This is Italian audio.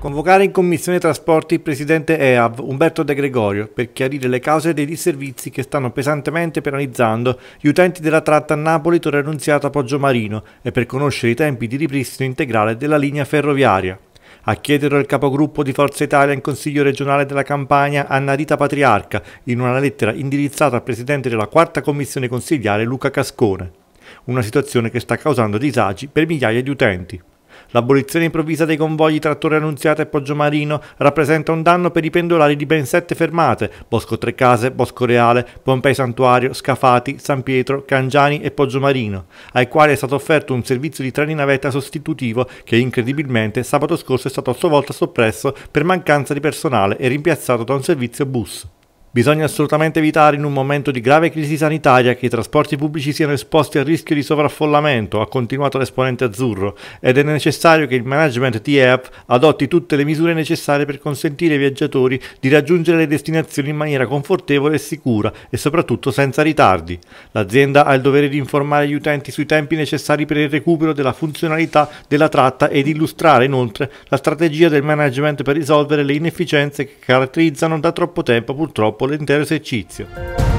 Convocare in Commissione Trasporti il presidente EAV Umberto De Gregorio per chiarire le cause dei disservizi che stanno pesantemente penalizzando gli utenti della tratta Napoli-Torre Annunziata Poggio Marino e per conoscere i tempi di ripristino integrale della linea ferroviaria. A chiederlo il capogruppo di Forza Italia in Consiglio regionale della Campania, Anna Rita Patriarca, in una lettera indirizzata al presidente della quarta commissione consigliare Luca Cascone. Una situazione che sta causando disagi per migliaia di utenti. L'abolizione improvvisa dei convogli tra Torre Annunziata e Poggiomarino rappresenta un danno per i pendolari di ben sette fermate, Bosco Trecase, Bosco Reale, Pompei Santuario, Scafati, San Pietro, Cangiani e Poggiomarino, ai quali è stato offerto un servizio di treni navetta sostitutivo che incredibilmente sabato scorso è stato a sua volta soppresso per mancanza di personale e rimpiazzato da un servizio bus. Bisogna assolutamente evitare in un momento di grave crisi sanitaria che i trasporti pubblici siano esposti al rischio di sovraffollamento, ha continuato l'esponente azzurro, ed è necessario che il management di EAP adotti tutte le misure necessarie per consentire ai viaggiatori di raggiungere le destinazioni in maniera confortevole e sicura e soprattutto senza ritardi. L'azienda ha il dovere di informare gli utenti sui tempi necessari per il recupero della funzionalità della tratta ed illustrare inoltre la strategia del management per risolvere le inefficienze che caratterizzano da troppo tempo purtroppo dopo l'intero esercizio.